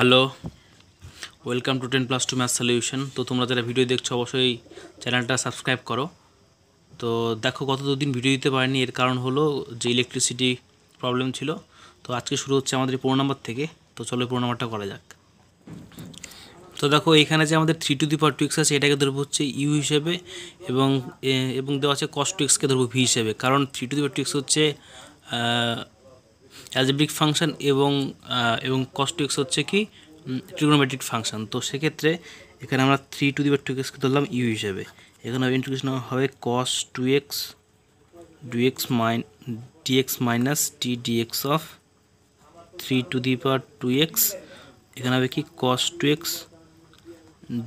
Hello welcome to ten plus two math solution তো তোমরা যারা ভিডিও দেখছো অবশ্যই চ্যানেলটা সাবস্ক্রাইব করো তো দেখো গত দুদিন ভিডিও দিতে পারিনি এর কারণ হলো যে ইলেকট্রিসিটি প্রবলেম ছিল তো আজকে শুরু হচ্ছে আমাদের পুরো নাম্বার থেকে তো চলো পুরো নাম্বারটা করা যাক তো দেখো এখানে যে আমাদের three to the power two আছে এটাকে ধরবো হচ্ছে ইউ হিসেবে এবং এবং দেওয়া আছে কস্ট টুক্সকে ধরবো ভি হিসেবে কারণ three to the power two হচ্ছে অ্যালজেব্রিক ফাংশান এবং এবং কস্ট এক্স হচ্ছে কি ট্রিগোনোমেট্রিক ফাংশান তো সেক্ষেত্রে এখানে আমরা থ্রি টু দিবার টু এক্সকে ধরলাম ইউ হিসেবে এখানে ইন্টিগ্রেশন হবে cos two x d x minus d x minus d d x of three to the power two x এখানে হবে কি কস টু এক্স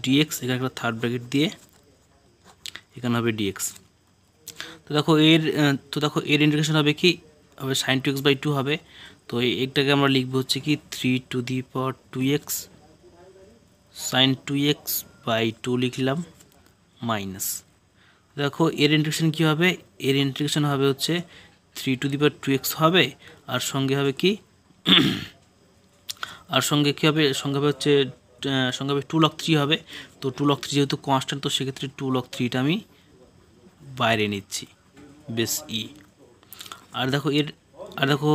ডিএক্স এখানে একটা থার্ড ব্র্যাকেট দিয়ে এখানে হবে ডিএক্স তো দেখো এর তো দেখো এর ইন্টিগ্রেশন হবে কি হবে sine two x by two হবে তো এইটাকে আমরা লিখবো হচ্ছে কি three to the power two x sine two x by two লিখলাম মাইনাস দেখো এর ইন্টিগ্রেশন কী হবে এর ইন্টিগ্রেশন হবে হচ্ছে three to the power two x হবে আর সঙ্গে হবে কি আর সঙ্গে কী হবে সঙ্গে হবে হচ্ছে সঙ্গে হবে টু লক থ্রি হবে তো টু লক থ্রি যেহেতু কনস্ট্যান্ট তো সেক্ষেত্রে টু লক থ্রিটা আমি বাইরে নিচ্ছি বেশ ই e। আর দেখো এর আর দেখো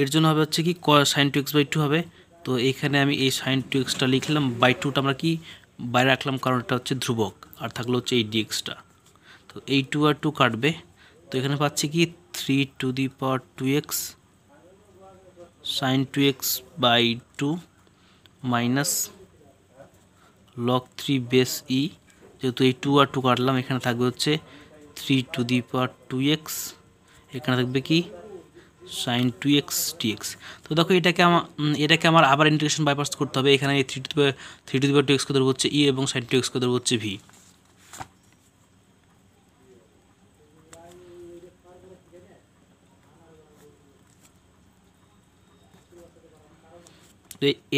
এর জন্য হবে হচ্ছে কি sine two x by two হবে তো এখানে আমি এই সাইন টু এক্সটা লিখলাম বাই টুটা আমরা কি বাইরে রাখলাম কারণ এটা হচ্ছে ধ্রুবক আর থাকলো হচ্ছে এই ডিএক্সটা তো এই টু আর টু কাটবে তো এখানে পাচ্ছি কি three to the power two x sine two x by two minus log three base e যেহেতু এই টু আর টু কাটলাম এখানে থাকবে হচ্ছে three to the power two x এখানে থাকবে কি sine two x d x তো দেখো এটাকে আমার এটাকে আমার আবার ইন্টিগ্রেশন বাইপাস করতে হবে এখানে three two three to the power two এক্সকে ধরবো হচ্ছে ই e এবং সাইন টু এক্স ধরবো হচ্ছে ভি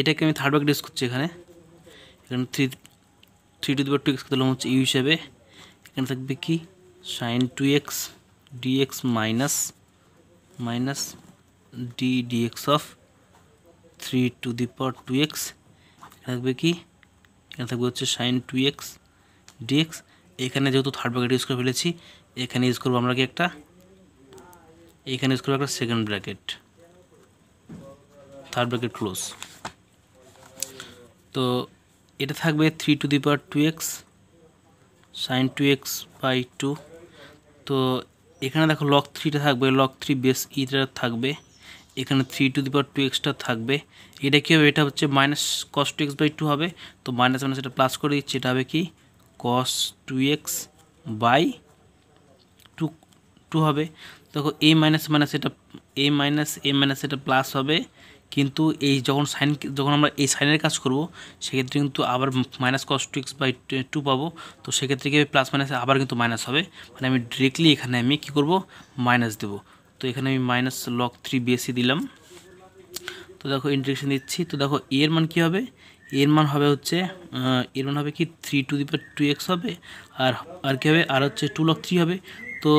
এটাকে আমি থার্ড ব্যাক ডিস করছি এখানে এখানে three three to the power two x ধরলাম হচ্ছে ইউ হিসাবে এখানে থাকবে কি sine two x d x minus minus d d x of three to the power two x থাকবে কি এখানে থাকবে হচ্ছে সাইন টু এক্স ডিএক্স এখানে যেহেতু থার্ড ব্র্যাকেট ইউজ করে ফেলেছি এখানে ইউজ করবো আমরা কি একটা এখানে ইউজ করবো একটা second bracket third bracket close তো এটা থাকবে three to the power two x sine two x by two তো এখানে দেখো লক থ্রিটা থাকবে লক থ্রি বেস ইটা থাকবে এখানে three to the power two এক্সটা থাকবে এটা কী হবে এটা হচ্ছে minus cos two x by two হবে তো মাইনাস মাইনাস এটা প্লাস করে দিচ্ছি এটা হবে কি cos two x by two two হবে দেখো এ মাইনাস মাইনাস এটা এ মাইনাস এ মাইনাস এটা প্লাস হবে কিন্তু এই যখন সাইন যখন আমরা এই সাইনের কাজ করব সেক্ষেত্রে কিন্তু আবার minus cos two x by two পাবো তো সেক্ষেত্রে কি প্লাস মাইনাস আবার কিন্তু মাইনাস হবে মানে আমি ডিরেক্টলি এখানে আমি কি করব মাইনাস দেব তো এখানে আমি মাইনাস লক থ্রি বিএসি দিলাম তো দেখো ইন্টারেকশন দিচ্ছি তো দেখো এর মান কি হবে এর মান হবে হচ্ছে এর মান হবে কি three to the two x হবে আর আর কী হবে আর হচ্ছে টু লক থ্রি হবে তো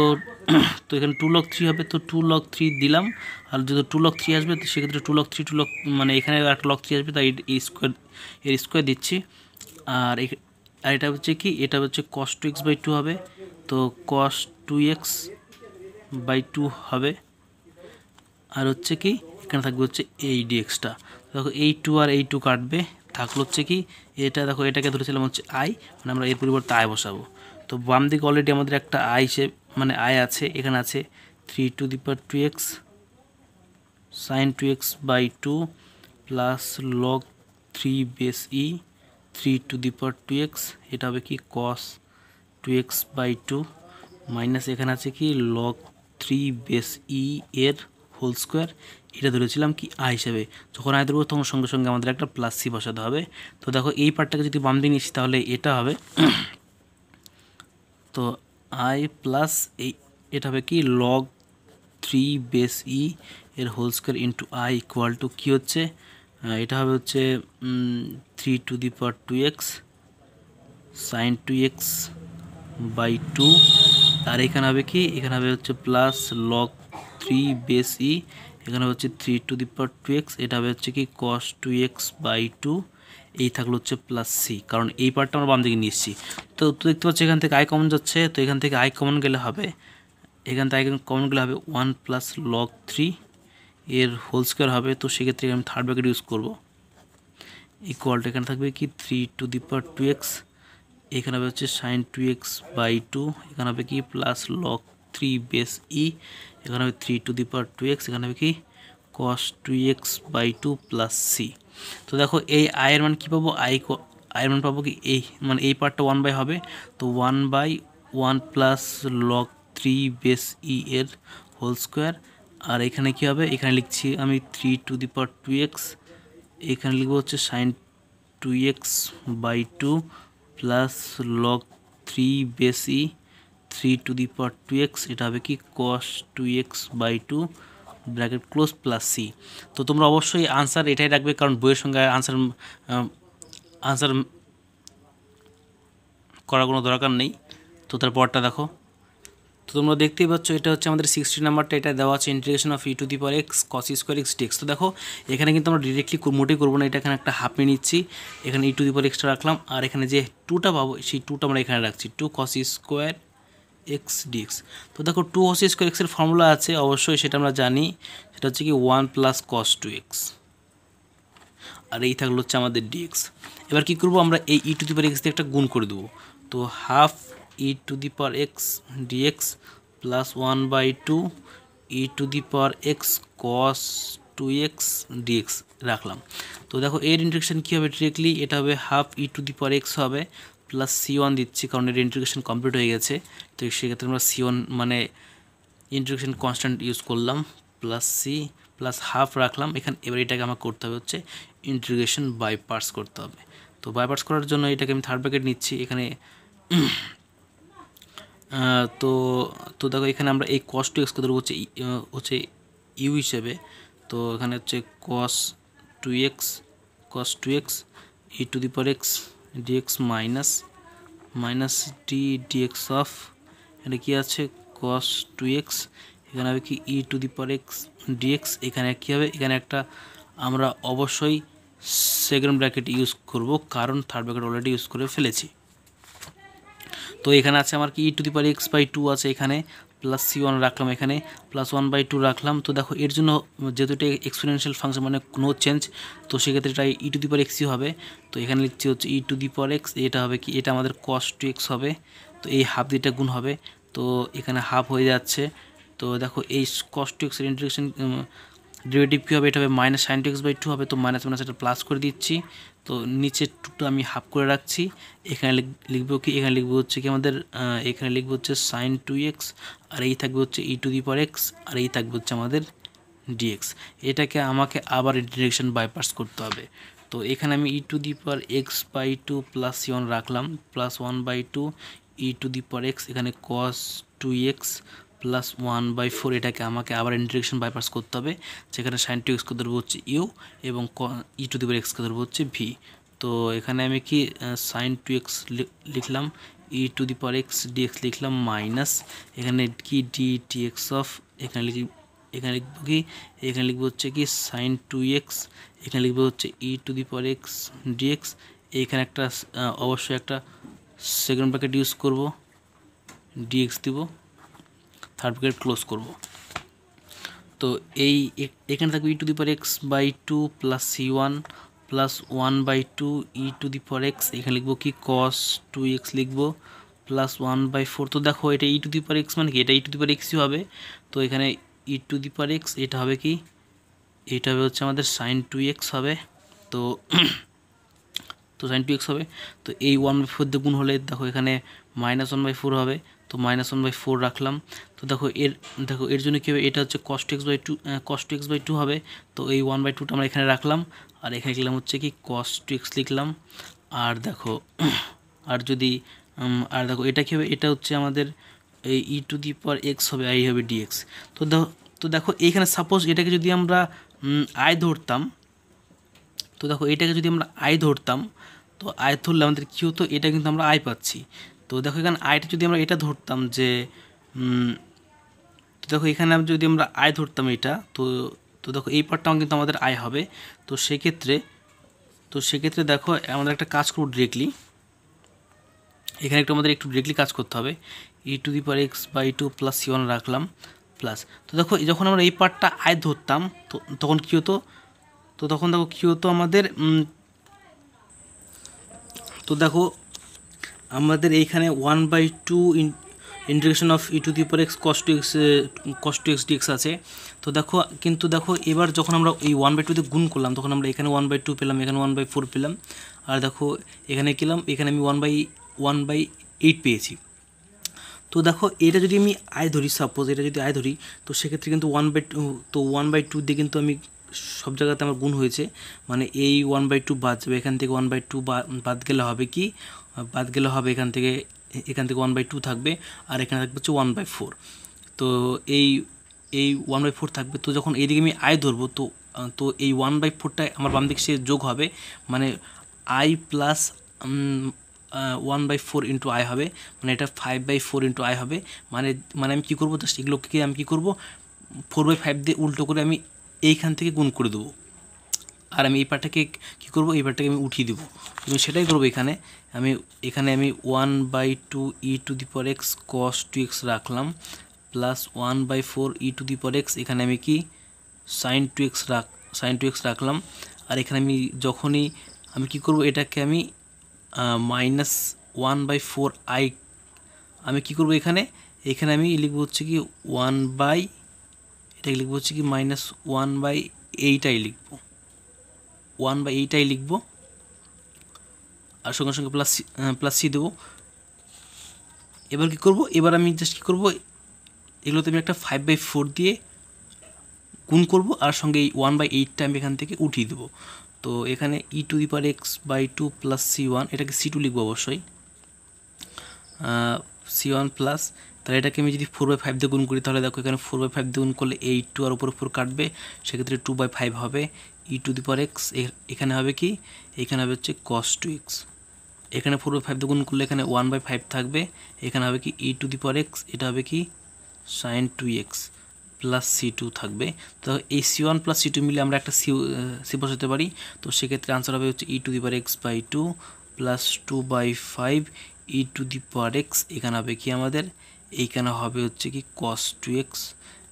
তো এখানে টু লক থ্রি হবে তো টু লক থ্রি দিলাম আর যদি টু লক থ্রি আসবে তো সেক্ষেত্রে two log three two log মানে এখানে একটা লক থ্রি আসবে তাই এই স্কোয়ার এর স্কোয়ার দিচ্ছি আর আর এটা হচ্ছে কি এটা হচ্ছে cos two x by two হবে তো cos two x by two হবে আর হচ্ছে কি এখানে থাকবে হচ্ছে এই ডিএক্সটা দেখো এই টু আর এই টু কাটবে থাকলো হচ্ছে কি এটা দেখো এটাকে ধরেছিলাম হচ্ছে আই মানে আমরা এর পরিবর্তে আয় বসাবো তো বাম দিকে অলরেডি আমাদের একটা আই সে মানে আয় আছে এখানে আছে three to the power two x sine two x by two plus log three base e three to the power two x এটা হবে কি cos two x by two minus এখানে আছে কি লগ থ্রি বেস ই এর whole square এটা ধরেছিলাম কি আ হিসাবে যখন আয় ধরবো তখন সঙ্গে সঙ্গে আমাদের একটা প্লাস সি বসাতে হবে তো দেখো এই পার্টটাকে যদি বাম দিয়ে নিচ্ছি তাহলে এটা হবে তো আই প্লাস এই এটা হবে কি লগ থ্রি বেস ই এর whole square into I equal to কী হচ্ছে এটা হবে হচ্ছে three to the power two x sine two x by two আর এখানে হবে কি এখানে হবে হচ্ছে plus log three base e এখানে হচ্ছে three to the power two x এটা হবে হচ্ছে কি cos two x by two এই থাকলো হচ্ছে প্লাস সি কারণ এই পার্টটা আমরা বাম দিকে নিয়েছি তো তো দেখতে পাচ্ছি এখান থেকে আই কমন যাচ্ছে তো এখান থেকে আই কমন গেলে হবে এখান থেকে আই কমন গেলে হবে ওয়ান প্লাস লগ থ্রি এর হোল স্কোয়ার হবে তো সেক্ষেত্রে আমি থার্ড ব্র্যাকেট ইউজ করবো ইকুয়ালটা এখানে থাকবে কি three to the power two x এখানে হবে হচ্ছে sine two x by two এখানে হবে কি plus log three base e এখানে হবে three to the power two x এখানে হবে কি cos two x by two plus c তো দেখো এই আয়ের মান কী পাবো আই আয়ের মান পাবো কি এই মানে এই পার্টটা ওয়ান বাই হবে তো one by one plus log three base e এর হোল স্কোয়ার আর এখানে কি হবে এখানে লিখছি আমি three to the power two x এখানে লিখবো হচ্ছে sine two x by two plus log three base e three to the power two x এটা হবে কি cos two x by two bracket close plus c তো তোমরা অবশ্যই answer এটাই রাখবে কারণ বইয়ের সঙ্গে আনসার আনসার করার কোনো দরকার নেই তো তারপরটা দেখো তো তোমরা দেখতেই পাচ্ছ এটা হচ্ছে আমাদের সিক্সটি নাম্বারটা এটা দেওয়া আছে integration of e to the power x cos square x d x তো দেখো এখানে কিন্তু আমরা ডিরেক্টলি মোটেই করবো না এটা এখানে একটা হাফে নিচ্ছি এখানে e to the power extra রাখলাম আর এখানে যে টুটা পাবো সেই টুটা আমরা এখানে রাখছি two cos square x d x তো দেখো টু হচ্ছে স্কোয়ার এক্সের ফর্মুলা আছে অবশ্যই সেটা আমরা জানি সেটা হচ্ছে কি one plus cos two x আর এই থাকলো হচ্ছে আমাদের ডিএক্স এবার কি করব আমরা এই e to the power x দিয়ে একটা গুণ করে দেবো তো half e to the power x d x plus one by two e to the power x cos two x d x রাখলাম তো দেখো এর ইন্টারেকশান কী হবে ডিরেক্টলি এটা হবে half e to the power x হবে প্লাস সি দিচ্ছি কারণ এটা ইন্টিগ্রেশন কমপ্লিট হয়ে গেছে তো সেক্ষেত্রে আমরা সি মানে ইন্ট্রিগেশন কনস্ট্যান্ট ইউজ করলাম প্লাস সি প্লাস হাফ রাখলাম এখানে এবার এটাকে আমাকে করতে হবে হচ্ছে ইন্টিগ্রেশন বাইপার্স করতে হবে তো বাই করার জন্য এটাকে আমি থার্ড ব্র্যাকেট নিচ্ছি এখানে তো তো দেখো এখানে আমরা এই কস্ট টু এক্সকে ধরবো হচ্ছে হচ্ছে ইউ হিসেবে তো এখানে হচ্ছে cos two x cos two x e to the power x dx minus minus d dx of এটা কি আছে cos টু এক্স এখানে হবে কি e to the power x dx এখানে কী হবে এখানে একটা আমরা অবশ্যই সেকেন্ড ব্র্যাকেট ইউজ করব কারণ থার্ড ব্র্যাকেট অলরেডি ইউজ করে ফেলেছি তো এখানে আছে আমার কি e to the power x by two আছে এখানে প্লাস সি ওয়ান রাখলাম এখানে প্লাস ওয়ান বাই টু রাখলাম তো দেখো এর জন্য যেহেতু এটা এক্সপোনেনশিয়াল ফাংশন মানে কোনো চেঞ্জ তো সেক্ষেত্রে এটা ই টু দি পাওয়ার এক্সই হবে তো এখানে লিখছি হচ্ছে e to the power x এটা হবে কি এটা আমাদের কস টু এক্স হবে তো এই হাফ দিটা গুণ হবে তো এখানে হাফ হয়ে যাচ্ছে তো দেখো এই কস টু এক্সের ইন্টারেকশন ডেরিভেটিভ কী হবে এটা হবে minus sine two x by two হবে তো মাইনাস মাইনাস এটা প্লাস করে দিচ্ছি তো নিচে টুটা আমি হাফ করে রাখছি এখানে লিখবো কি এখানে লিখবো হচ্ছে কি আমাদের এখানে লিখবো হচ্ছে সাইন টু এক্স আর এই থাকবে হচ্ছে e to the power x আর এই থাকবে হচ্ছে আমাদের ডিএক্স এটাকে আমাকে আবার ডিরেকশন বাইপাস করতে হবে তো এখানে আমি e to the power x by two plus one রাখলাম plus one by two e to the power x এখানে cos two x plus one by four এটাকে আমাকে আবার ইন্ডিরেকশন বাইপাস করতে হবে যেখানে সাইন টু এক্সকে ধরবো হচ্ছে ইউ এবং ই টু দিবার এক্সকে ধরবো হচ্ছে ভি তো এখানে আমি কি সাইন টু এক্স লিখলাম e to the power x d x লিখলাম মাইনাস এখানে কি ডি টি এক্স অফ এখানে লিখি এখানে লিখবো কি এখানে লিখবো হচ্ছে কি সাইন টু এক্স এখানে লিখবো হচ্ছে e to the power x d x এখানে একটা অবশ্যই একটা সেকেন্ড ব্র্যাকেট ইউজ করব ডি এক্স দিব থার্ড ব্র্যাকেট ক্লোজ করব তো এই এখানে থাকবে e to the power x by two plus c one plus one by two e to the power x এখানে লিখবো কি কস টু এক্স লিখবো প্লাস ওয়ান বাই ফোর তো দেখো এটা ই টু দি পার এক্স মানে কি এটা e ই টু দি পাওয়ার এক্সই হবে তো এখানে e to the power x এটা হবে কি এটা হবে হচ্ছে আমাদের সাইন টু এক্স হবে তো তো সাইন টু এক্স হবে তো এই ওয়ান বাই ফোর দিয়ে গুণ হলে দেখো এখানে মাইনাস ওয়ান বাই ফোর হবে তো মাইনাস ওয়ান বাই ফোর রাখলাম তো দেখো এর দেখো এর জন্য কী হবে এটা হচ্ছে cos x by two cos x by two হবে তো এই ওয়ান বাই টুটা আমরা এখানে রাখলাম আর এখানে লিখলাম হচ্ছে কি কস্ট এক্স লিখলাম আর দেখো আর যদি আর দেখো এটা কী হবে এটা হচ্ছে আমাদের এই e to the power x হবে আই হবে ডিএক্স তো দেখো তো দেখো এইখানে সাপোজ এটাকে যদি আমরা আয় ধরতাম তো দেখো এটাকে যদি আমরা আয় ধরতাম তো আয় ধরলে আমাদের কী হতো এটা কিন্তু আমরা আয় পাচ্ছি তো দেখো এখানে আয়টা যদি আমরা এটা ধরতাম যে তো দেখো এখানে যদি আমরা আয় ধরতাম এটা তো তো দেখো এই পার্টটাও কিন্তু আমাদের আয় হবে তো সেক্ষেত্রে তো সেক্ষেত্রে দেখো আমাদের একটা কাজ করবো ডিরেক্টলি এখানে একটু আমাদের একটু ডিরেক্টলি কাজ করতে হবে e to the power x by two plus c one রাখলাম প্লাস তো দেখো যখন আমরা এই পার্টটা আয় ধরতাম তো তখন কী হতো তো তখন দেখো কী হতো আমাদের তো দেখো আমাদের এইখানে one by two integration of e to the power x cos two x cos two x d x আছে তো দেখো কিন্তু দেখো এবার যখন আমরা এই ওয়ান বাই টুতে গুণ করলাম তখন আমরা এখানে ওয়ান বাই টু পেলাম এখানে ওয়ান বাই ফোর পেলাম আর দেখো এখানে পেলাম এখানে আমি one by one by eight পেয়েছি তো দেখো এটা যদি আমি আয় ধরি সাপোজ এটা যদি আয় ধরি তো সেক্ষেত্রে কিন্তু ওয়ান বাই টু তো ওয়ান বাই টু দিয়ে কিন্তু আমি সব জায়গাতে আমার গুণ হয়েছে মানে এই ওয়ান বাই টু বাদ যাবে এখান থেকে ওয়ান বাই টু বাদ গেলে হবে কি বাদ গেলে হবে এখান থেকে এখান থেকে ওয়ান বাই টু থাকবে আর এখানে থাকবে হচ্ছে ওয়ান বাই ফোর তো এই এই ওয়ান বাই ফোর থাকবে তো যখন এইদিকে আমি আয় ধরবো তো তো এই ওয়ান বাই ফোরটা আমার বাম দিক সে যোগ হবে মানে I plus one by four into I হবে মানে এটা five by four into I হবে মানে মানে আমি কী করবো জাস্ট এগুলোকে আমি কী করবো ফোর বাই ফাইভ দিয়ে উল্টো করে আমি এইখান থেকে গুণ করে দেবো আর আমি এই পার্টটাকে কী করবো এই পার্টটাকে আমি উঠিয়ে দেবো এবং সেটাই করবো এখানে আমি এখানে আমি one by two e to the power x cos two x রাখলাম plus one by four e to the power x এখানে আমি কি সাইন টু এক্স রাখ সাইন টু এক্স রাখলাম আর এখানে আমি যখনই আমি কি করব এটাকে আমি minus one by four I আমি কি করব এখানে এখানে আমি লিখবো হচ্ছে কি ওয়ান বাই এটাকে লিখবো হচ্ছে কি মাইনাস ওয়ান বাই এইটাই লিখবো ওয়ান বাই এইটাই লিখব আর সঙ্গে সঙ্গে প্লাস প্লাস সি দেবো এবার কি করব এবার আমি জাস্ট কী করবো এগুলোতে আমি একটা ফাইভ বাই ফোর দিয়ে গুণ করব আর সঙ্গে এই ওয়ান বাই এইটটা আমি এখান থেকে উঠিয়ে দেবো তো এখানে e to the power x by two plus c one এটাকে সি টু লিখবো অবশ্যই সি ওয়ান প্লাস তাহলে এটাকে আমি যদি ফোর বাই ফাইভ দিয়ে গুণ করি তাহলে দেখো এখানে ফোর বাই ফাইভ দিয়ে গুণ করলে এইট টু আর উপর ফোর কাটবে সেক্ষেত্রে টু বাই ফাইভ হবে e to the power x এখানে হবে কি এখানে হবে হচ্ছে কস টু এক্স এখানে ফোর বাই ফাইভ দোকান করলে এখানে ওয়ান বাই ফাইভ থাকবে এখানে হবে কি e to the power x এটা হবে কি sine two x plus c two থাকবে তো এই c one plus c two মিলে আমরা একটা সি সি বসাতে পারি তো সেক্ষেত্রে আনসার হবে হচ্ছে e to the power x by two plus two by five e to the power x এখানে হবে কি আমাদের এইখানে হবে হচ্ছে কি কস টু এক্স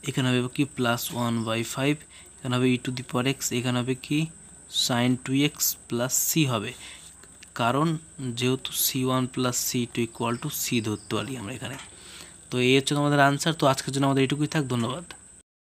এখানে হবে কি প্লাস ওয়ান বাই ফাইভ এখানে হবে e to the power x এখানে হবে কি sine two x plus c হবে কারণ যেহেতু c one plus c two equal to c ধরতে পারি আমরা এখানে তো এই হচ্ছে তোমাদের আনসার তো আজকের জন্য আমাদের এটুকুই থাক ধন্যবাদ